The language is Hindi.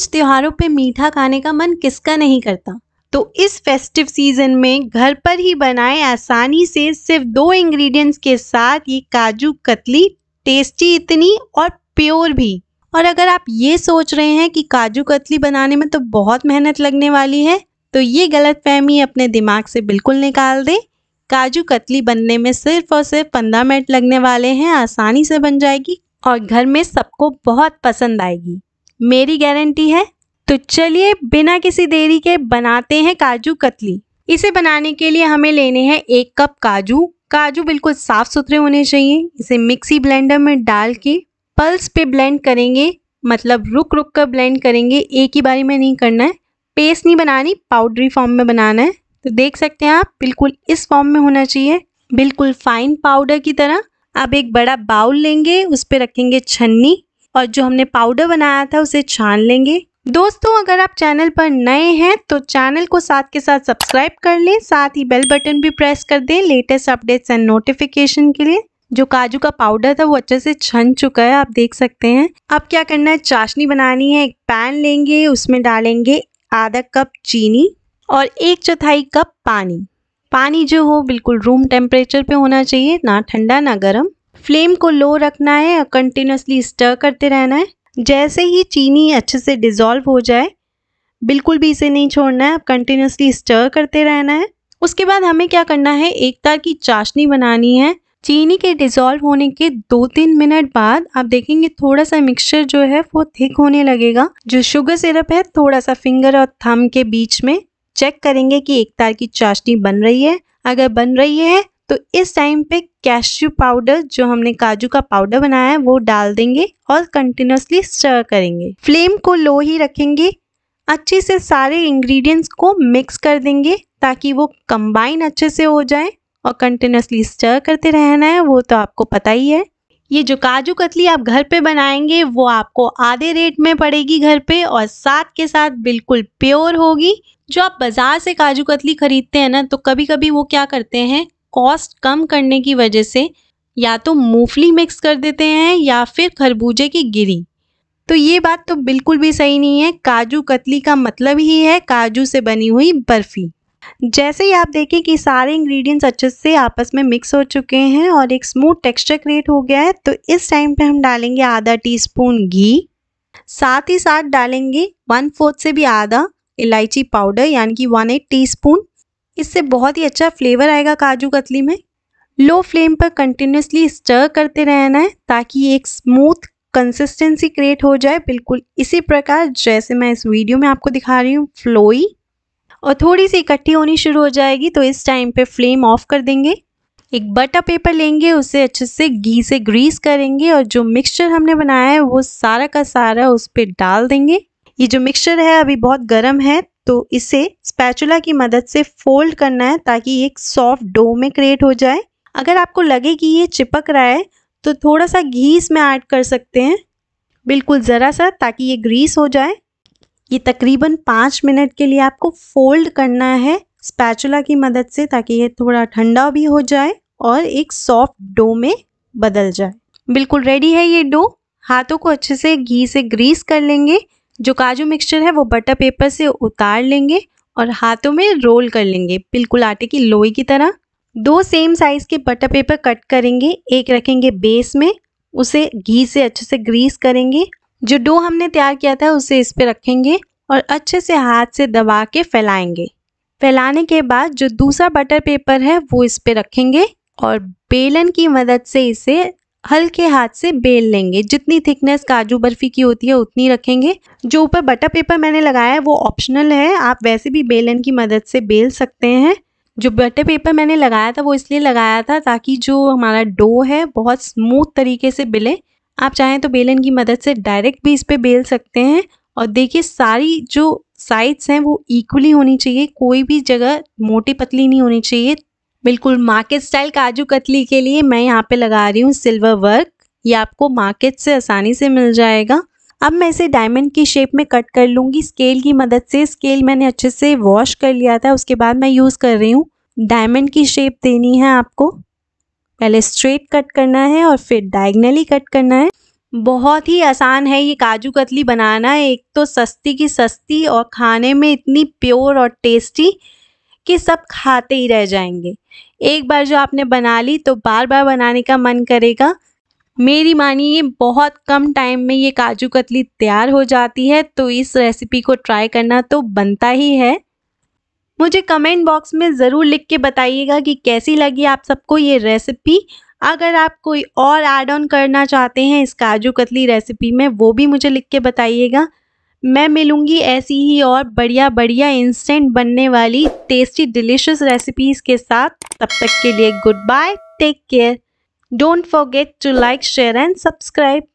विशेष त्योहारों पे मीठा खाने का मन किसका नहीं करता तो इस फेस्टिव सीजन में घर पर ही बनाए आसानी से सिर्फ दो इंग्रेडिएंट्स के साथ ये काजू कतली टेस्टी इतनी और प्योर भी और अगर आप ये सोच रहे हैं कि काजू कतली बनाने में तो बहुत मेहनत लगने वाली है तो ये गलत फहमी अपने दिमाग से बिल्कुल निकाल दे काजू कतली बनने में सिर्फ और सिर्फ पंद्रह मिनट लगने वाले हैं आसानी से बन जाएगी और घर में सबको बहुत पसंद आएगी मेरी गारंटी है तो चलिए बिना किसी देरी के बनाते हैं काजू कतली इसे बनाने के लिए हमें लेने हैं एक कप काजू काजू बिल्कुल साफ़ सुथरे होने चाहिए इसे मिक्सी ब्लेंडर में डाल के पल्स पे ब्लेंड करेंगे मतलब रुक रुक कर ब्लेंड करेंगे एक ही बारी में नहीं करना है पेस्ट नहीं बनानी पाउडरी फॉर्म में बनाना है तो देख सकते हैं आप बिल्कुल इस फॉर्म में होना चाहिए बिल्कुल फाइन पाउडर की तरह अब एक बड़ा बाउल लेंगे उस पर रखेंगे छन्नी और जो हमने पाउडर बनाया था उसे छान लेंगे दोस्तों अगर आप चैनल पर नए हैं तो चैनल को साथ के साथ सब्सक्राइब कर लें साथ ही बेल बटन भी प्रेस कर दें लेटेस्ट अपडेट्स एंड नोटिफिकेशन के लिए जो काजू का पाउडर था वो अच्छे से छन चुका है आप देख सकते हैं अब क्या करना है चाशनी बनानी है एक पैन लेंगे उसमें डालेंगे आधा कप चीनी और एक चौथाई कप पानी पानी जो हो बिल्कुल रूम टेम्परेचर पे होना चाहिए ना ठंडा ना गर्म फ्लेम को लो रखना है और कंटिन्यूसली स्टर करते रहना है जैसे ही चीनी अच्छे से डिज़ोल्व हो जाए बिल्कुल भी इसे नहीं छोड़ना है आप कंटिन्यूसली स्टर करते रहना है उसके बाद हमें क्या करना है एक तार की चाशनी बनानी है चीनी के डिज़ोल्व होने के दो तीन मिनट बाद आप देखेंगे थोड़ा सा मिक्सचर जो है वो थिक होने लगेगा जो शुगर सिरप है थोड़ा सा फिंगर और थम के बीच में चेक करेंगे कि एक तार की चाशनी बन रही है अगर बन रही है तो इस टाइम पे कैश्यू पाउडर जो हमने काजू का पाउडर बनाया है वो डाल देंगे और कंटिन्यूसली स्टर करेंगे फ्लेम को लो ही रखेंगे अच्छे से सारे इंग्रेडिएंट्स को मिक्स कर देंगे ताकि वो कंबाइन अच्छे से हो जाए और कंटिन्यूसली स्टर करते रहना है वो तो आपको पता ही है ये जो काजू कतली आप घर पे बनाएंगे वो आपको आधे रेट में पड़ेगी घर पे और साथ के साथ बिल्कुल प्योर होगी जो आप बाज़ार से काजू कतली खरीदते हैं ना तो कभी कभी वो क्या करते हैं कॉस्ट कम करने की वजह से या तो मूंगफली मिक्स कर देते हैं या फिर खरबूजे की गिरी तो ये बात तो बिल्कुल भी सही नहीं है काजू कतली का मतलब ही है काजू से बनी हुई बर्फ़ी जैसे ही आप देखें कि सारे इंग्रेडिएंट्स अच्छे से आपस में मिक्स हो चुके हैं और एक स्मूथ टेक्सचर क्रिएट हो गया है तो इस टाइम पे हम डालेंगे आधा टीस्पून घी साथ ही साथ डालेंगे वन फोर्थ से भी आधा इलायची पाउडर यानी कि वन एट टी स्पून इससे बहुत ही अच्छा फ्लेवर आएगा काजू कतली में लो फ्लेम पर कंटिन्यूसली स्टर करते रहना है ताकि एक स्मूथ कंसिस्टेंसी क्रिएट हो जाए बिल्कुल इसी प्रकार जैसे मैं इस वीडियो में आपको दिखा रही हूँ फ्लोई और थोड़ी सी इकट्ठी होनी शुरू हो जाएगी तो इस टाइम पे फ्लेम ऑफ कर देंगे एक बटर पेपर लेंगे उसे अच्छे से घी से ग्रीस करेंगे और जो मिक्सचर हमने बनाया है वो सारा का सारा उस पर डाल देंगे ये जो मिक्सचर है अभी बहुत गर्म है तो इसे स्पैचुला की मदद से फोल्ड करना है ताकि एक सॉफ्ट डो में क्रिएट हो जाए अगर आपको लगे कि ये चिपक रहा है तो थोड़ा सा घी इसमें ऐड कर सकते हैं बिल्कुल ज़रा सा ताकि ये ग्रीस हो जाए ये तकरीबन पाँच मिनट के लिए आपको फोल्ड करना है स्पैचुला की मदद से ताकि ये थोड़ा ठंडा भी हो जाए और एक सॉफ्ट डो में बदल जाए बिल्कुल रेडी है ये डो हाथों को अच्छे से घी से ग्रीस कर लेंगे जो काजू मिक्सचर है वो बटर पेपर से उतार लेंगे और हाथों में रोल कर लेंगे बिल्कुल आटे की लोई की तरह दो सेम साइज़ के बटर पेपर कट करेंगे एक रखेंगे बेस में उसे घी से अच्छे से ग्रीस करेंगे जो डो हमने तैयार किया था उसे इस पर रखेंगे और अच्छे से हाथ से दबा के फैलाएंगे फैलाने के बाद जो दूसरा बटर पेपर है वो इस पर रखेंगे और बेलन की मदद से इसे हल्के हाथ से बेल लेंगे जितनी थिकनेस काजू बर्फ़ी की होती है उतनी रखेंगे जो ऊपर बटर पेपर मैंने लगाया है वो ऑप्शनल है आप वैसे भी बेलन की मदद से बेल सकते हैं जो बटर पेपर मैंने लगाया था वो इसलिए लगाया था ताकि जो हमारा डो है बहुत स्मूथ तरीके से बिले आप चाहें तो बेलन की मदद से डायरेक्ट भी इस पर बेल सकते हैं और देखिए सारी जो साइड्स हैं वो इक्वली होनी चाहिए कोई भी जगह मोटी पतली नहीं होनी चाहिए बिल्कुल मार्केट स्टाइल काजू कतली के लिए मैं यहाँ पे लगा रही हूँ सिल्वर वर्क ये आपको मार्केट से आसानी से मिल जाएगा अब मैं इसे डायमंड की शेप में कट कर लूँगी स्केल की मदद से स्केल मैंने अच्छे से वॉश कर लिया था उसके बाद मैं यूज़ कर रही हूँ डायमंड की शेप देनी है आपको पहले स्ट्रेट कट करना है और फिर डायगनली कट करना है बहुत ही आसान है ये काजू कतली बनाना एक तो सस्ती की सस्ती और खाने में इतनी प्योर और टेस्टी कि सब खाते ही रह जाएंगे एक बार जो आपने बना ली तो बार बार बनाने का मन करेगा मेरी मानिए बहुत कम टाइम में ये काजू कतली तैयार हो जाती है तो इस रेसिपी को ट्राई करना तो बनता ही है मुझे कमेंट बॉक्स में ज़रूर लिख के बताइएगा कि कैसी लगी आप सबको ये रेसिपी अगर आप कोई और ऐड ऑन करना चाहते हैं इस काजू कतली रेसिपी में वो भी मुझे लिख के बताइएगा मैं मिलूँगी ऐसी ही और बढ़िया बढ़िया इंस्टेंट बनने वाली टेस्टी डिलीशियस रेसिपीज़ के साथ तब तक के लिए goodbye take care don't forget to like share and subscribe